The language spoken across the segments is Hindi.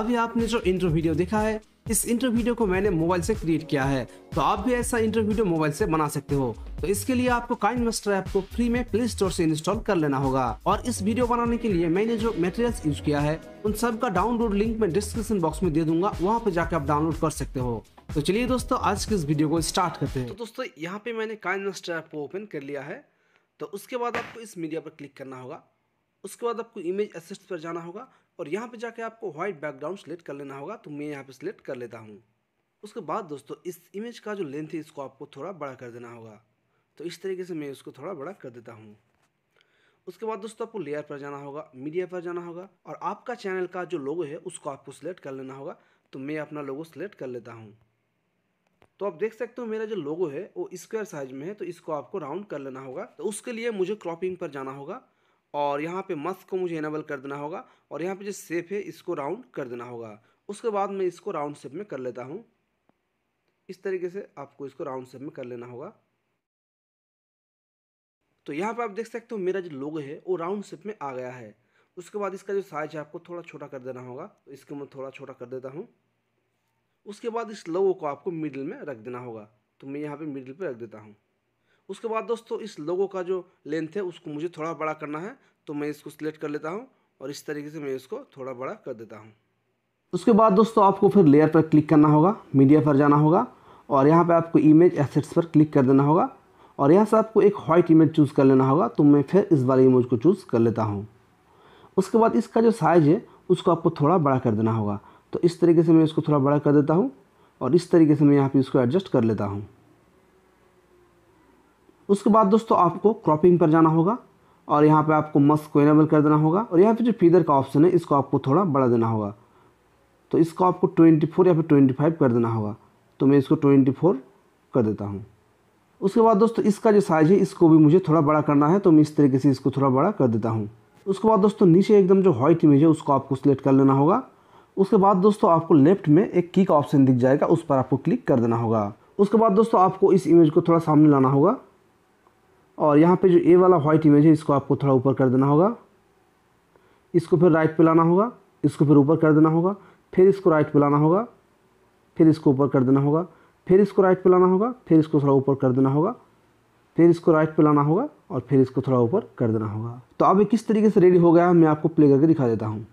अभी आपने जो इंटर वीडियो देखा है इस इंटर वीडियो को मैंने मोबाइल से क्रिएट किया है तो आप भी ऐसा इंटर वीडियो मोबाइल से बना सकते हो तो इसके लिए आपको काइन मास्टर ऐप को फ्री में प्ले स्टोर से इंस्टॉल कर लेना होगा और इस वीडियो बनाने के लिए मैंने जो मेटेरियल यूज किया है उन सब का डाउनलोड लिंक मैं डिस्क्रिप्शन बॉक्स में दे दूंगा वहाँ पे जाके आप डाउनलोड कर सकते हो तो चलिए दोस्तों आज के इस वीडियो को स्टार्ट करते हैं तो दोस्तों यहाँ पे मैंने काइन मास्टर ऐप को ओपन कर लिया है तो उसके बाद आपको इस मीडिया पर क्लिक करना होगा उसके बाद आपको इमेज एसेट्स पर जाना होगा और यहाँ पे जाके आपको व्हाइट बैकग्राउंड सेलेक्ट कर लेना होगा तो मैं यहाँ पे सिलेक्ट कर लेता हूँ उसके बाद दोस्तों इस इमेज का जो लेंथ है इसको आपको थोड़ा बड़ा कर देना होगा तो इस तरीके से मैं इसको थोड़ा बड़ा कर देता हूँ उसके बाद दोस्तों आपको लेयर पर जाना होगा मीडिया पर जाना होगा और आपका चैनल का जो लोगो है उसको आपको सिलेक्ट कर लेना होगा तो मैं अपना लोगो सिलेक्ट कर लेता हूँ तो आप देख सकते हो मेरा जो लोगो है वो स्क्वायर साइज में है तो इसको आपको राउंड कर लेना होगा तो उसके लिए मुझे क्रॉपिंग पर जाना होगा और यहाँ पे मस्क को मुझे इनेबल कर देना होगा और यहाँ पे जो सेप है इसको राउंड कर देना होगा उसके बाद मैं इसको राउंड सेप में कर लेता हूँ इस तरीके से आपको इसको राउंड सेप में कर लेना होगा तो यहाँ पे आप देख सकते हो मेरा जो लोग है वो राउंड सेप में आ गया है उसके बाद इसका जो साइज है आपको थोड़ा छोटा कर देना होगा तो इसको मैं थोड़ा छोटा कर देता हूँ उसके बाद इस लोगो को आपको मिडिल में रख देना होगा तो मैं यहाँ पे मिडिल पे रख देता हूँ उसके बाद दोस्तों इस लोगो का जो लेंथ है उसको मुझे थोड़ा बड़ा करना है तो मैं इसको सिलेक्ट कर लेता हूँ और इस तरीके से मैं इसको थोड़ा बड़ा कर देता हूँ उसके बाद दोस्तों आपको फिर लेयर पर क्लिक करना होगा मीडिया पर जाना होगा और यहाँ पर आपको इमेज एसेट्स पर क्लिक कर देना होगा और यहाँ से आपको एक वाइट इमेज चूज़ कर लेना होगा तो मैं फिर इस बार इमेज को चूज़ कर लेता हूँ उसके बाद इसका जो साइज़ है उसको आपको थोड़ा बड़ा कर देना होगा तो इस तरीके से मैं इसको थोड़ा बड़ा कर देता हूँ और इस तरीके से मैं यहाँ पर इसको एडजस्ट कर लेता हूँ उसके बाद दोस्तों आपको क्रॉपिंग पर जाना होगा और यहाँ पे आपको मस्क को इनेबल कर देना होगा और यहाँ पे जो फीदर का ऑप्शन है इसको आपको थोड़ा बड़ा देना होगा तो इसको आपको ट्वेंटी फोर या फिर ट्वेंटी फाइव कर देना होगा तो मैं इसको ट्वेंटी फोर कर देता हूँ उसके बाद दोस्तों इसका जो साइज़ है इसको भी मुझे थोड़ा बड़ा करना है तो मैं इस तरीके से इसको थोड़ा बड़ा कर देता हूँ उसके बाद दोस्तों नीचे एकदम जो व्हाइट इमेज है उसको आपको सिलेक्ट कर लेना होगा उसके बाद दोस्तों आपको लेफ्ट में एक की का ऑप्शन दिख जाएगा उस पर आपको क्लिक कर देना होगा उसके बाद दोस्तों आपको इस इमेज को थोड़ा सामने लाना होगा और यहाँ पे जो ए वाला व्हाइट इमेज है इसको आपको थोड़ा ऊपर कर देना होगा इसको फिर राइट पे लाना होगा इसको फिर ऊपर कर देना होगा फिर इसको राइट पे लाना होगा फिर इसको ऊपर कर देना होगा फिर इसको राइट पे लाना होगा फिर इसको थोड़ा ऊपर कर देना होगा फिर इसको राइट पे लाना होगा और फिर इसको थोड़ा ऊपर कर देना होगा तो अब ये किस तरीके से रेडी हो गया है मैं आपको प्ले करके दिखा देता हूँ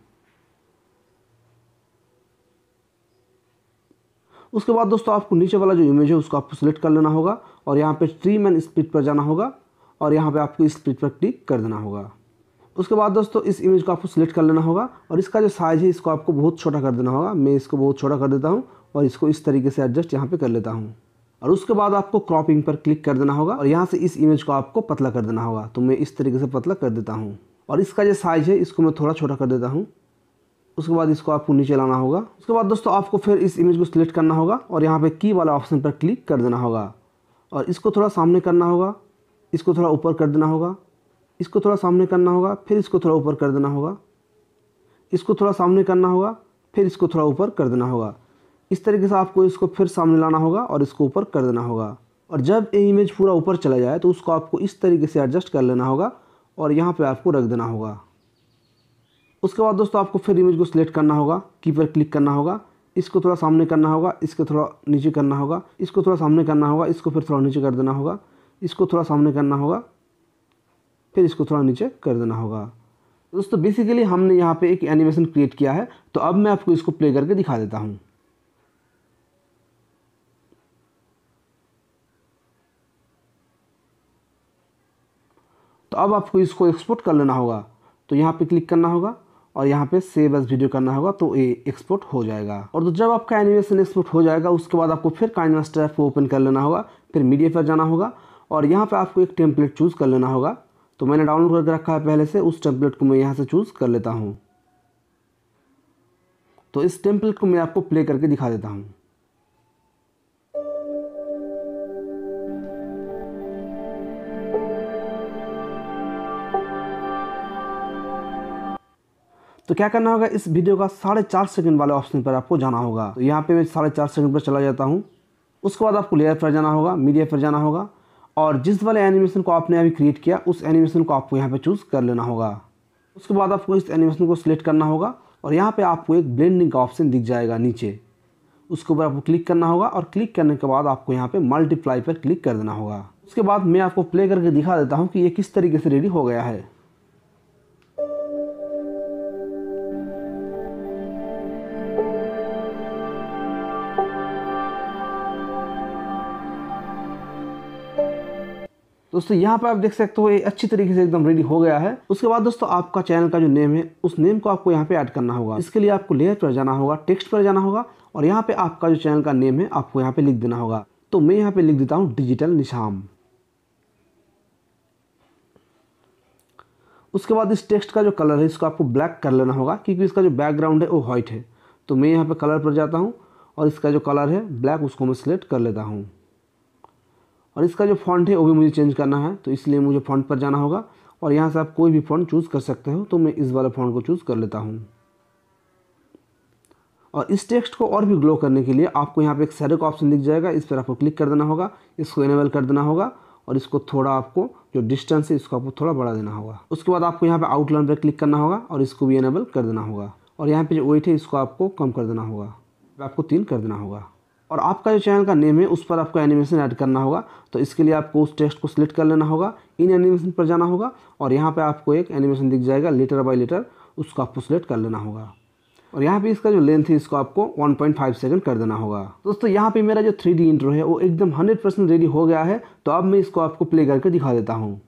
उसके बाद दोस्तों आपको नीचे वाला जो इमेज है उसको आपको सिलेक्ट कर लेना होगा और यहाँ पे ट्रीम एंड स्पीड पर जाना होगा और यहाँ पे आपको इस पेज पर क्लिक कर देना होगा उसके बाद दोस्तों इस इमेज को आपको सिलेक्ट कर लेना होगा और इसका जो साइज़ है इसको आपको बहुत छोटा कर देना होगा मैं इसको बहुत छोटा कर देता हूँ और इसको इस तरीके से एडजस्ट यहाँ पे कर लेता हूँ और उसके बाद आपको क्रॉपिंग पर क्लिक कर देना होगा और यहाँ से इस इमेज को आपको पतला कर देना होगा तो मैं इस तरीके से पतला कर देता हूँ और इसका जो साइज़ है इसको मैं थोड़ा छोटा कर देता हूँ उसके बाद इसको आपको नीचे लाना होगा उसके बाद दोस्तों आपको फिर इस इमेज को सिलेक्ट करना होगा और यहाँ पर की वाला ऑप्शन पर क्लिक कर देना होगा और इसको थोड़ा सामने करना होगा इसको थोड़ा ऊपर कर देना होगा इसको थोड़ा सामने करना होगा फिर इसको थोड़ा ऊपर कर देना होगा इसको थोड़ा सामने करना होगा फिर इसको थोड़ा ऊपर कर देना होगा इस तरीके से आपको इसको फिर सामने लाना होगा और इसको ऊपर कर देना होगा और जब ये इमेज पूरा ऊपर चला जाए तो उसको आपको इस तरीके से एडजस्ट कर लेना होगा और यहाँ पे आपको रख देना होगा उसके बाद दोस्तों आपको फिर इमेज को सिलेक्ट करना होगा की पर क्लिक करना होगा इसको थोड़ा सामने करना होगा इसको थोड़ा नीचे करना होगा इसको थोड़ा सामने करना होगा इसको फिर थोड़ा नीचे कर देना होगा इसको थोड़ा सामने करना होगा फिर इसको थोड़ा नीचे कर देना होगा दोस्तों बेसिकली हमने यहाँ पे एक एनिमेशन क्रिएट किया है तो अब मैं आपको इसको प्ले करके दिखा देता हूँ तो अब आपको इसको एक्सपोर्ट कर लेना होगा तो यहाँ पे क्लिक करना होगा और यहाँ पे सेव एज वीडियो करना होगा तो ये एक्सपोर्ट हो जाएगा और तो जब आपका एनिमेशन एक्सपोर्ट हो जाएगा उसके बाद आपको फिर काइन ऐप को ओपन कर लेना होगा फिर मीडिया पर जाना होगा और यहाँ पे आपको एक टेम्पलेट चूज़ कर लेना होगा तो मैंने डाउनलोड करके रखा है पहले से उस टेम्पलेट को मैं यहाँ से चूज़ कर लेता हूँ तो इस टेम्पलेट को मैं आपको प्ले करके दिखा देता हूँ तो क्या करना होगा इस वीडियो का साढ़े चार सेकेंड वाले ऑप्शन पर आपको जाना होगा तो यहाँ पे मैं साढ़े चार सेकेंड पर चला जाता हूँ उसके बाद आपको लेयर पर जाना होगा मीडिया पर जाना होगा और जिस वाले एनिमेशन को आपने अभी क्रिएट किया उस एनिमेशन को आपको यहाँ पे चूज़ कर लेना होगा उसके बाद आपको इस एनिमेशन को सिलेक्ट करना होगा और यहाँ पे आपको एक ब्लेंडिंग का ऑप्शन दिख जाएगा नीचे उसके ऊपर आपको क्लिक करना होगा और क्लिक करने के बाद आपको यहाँ पे मल्टीप्लाई पर क्लिक कर देना होगा उसके बाद मैं आपको प्ले करके दिखा देता हूँ कि ये किस तरीके से रेडी हो गया है तो दोस्तों यहाँ पर आप देख सकते हो ये अच्छी तरीके से एकदम रेडी हो गया है उसके बाद दोस्तों आपका चैनल का जो नेम है उस नेम को आपको यहाँ पे ऐड करना होगा इसके लिए आपको लेयर पर जाना होगा टेक्स्ट पर जाना होगा और यहाँ पे आपका जो चैनल का नेम है आपको यहाँ पे लिख देना होगा तो मैं यहाँ पे लिख देता हूँ डिजिटल निशाम उसके बाद इस टेक्स्ट का जो कलर है इसको आपको ब्लैक कर लेना होगा क्योंकि इसका जो बैकग्राउंड है वो व्हाइट है तो मैं यहाँ पे कलर पर जाता हूँ और इसका जो कलर है ब्लैक उसको मैं सिलेक्ट कर लेता हूँ और इसका जो फॉन्ट है वो भी मुझे चेंज करना है तो इसलिए मुझे फॉन्ट पर जाना होगा और यहाँ से आप कोई भी फॉन्ट चूज़ कर सकते हो तो मैं इस वाले फॉन्ट को चूज़ कर लेता हूँ और इस टेक्स्ट को और भी ग्लो करने के लिए आपको यहाँ पे एक सैरे का ऑप्शन दिख जाएगा इस पर आपको क्लिक कर देना होगा इसको इनेबल कर देना होगा और इसको थोड़ा आपको जो डिस्टेंस है इसको आपको थोड़ा बढ़ा देना होगा उसके बाद आपको यहाँ पे आउटलाइन पर क्लिक करना होगा और इसको भी इनेबल कर देना होगा और यहाँ पर जो वेट है इसको आपको कम कर देना होगा आपको तीन कर देना होगा और आपका जो चैनल का नेम है उस पर आपको एनिमेशन ऐड करना होगा तो इसके लिए आपको उस टेक्स्ट को सिलेक्ट कर लेना होगा इन एनिमेशन पर जाना होगा और यहाँ पर आपको एक एनिमेशन दिख जाएगा लेटर बाई लेटर उसको आपको सिलेक्ट कर लेना होगा और यहाँ पे इसका जो लेंथ है इसको आपको 1.5 सेकंड कर देना होगा दोस्तों यहाँ पर मेरा जो थ्री इंट्रो है वो एकदम हंड्रेड रेडी हो गया है तो अब मैं इसको आपको प्ले करके दिखा देता हूँ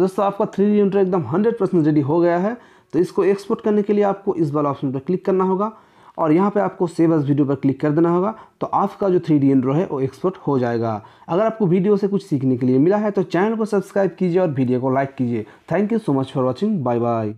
तो दोस्तों आपका थ्री डी प्रिंटर एकदम हंड्रेड परसेंट रेडी हो गया है तो इसको एक्सपोर्ट करने के लिए आपको इस वाला ऑप्शन पर क्लिक करना होगा और यहाँ पे आपको सेव एज वीडियो पर क्लिक कर देना होगा तो आपका जो थ्री डी है वो एक्सपोर्ट हो जाएगा अगर आपको वीडियो से कुछ सीखने के लिए मिला है तो चैनल को सब्सक्राइब कीजिए और वीडियो को लाइक कीजिए thank you so much for watching bye bye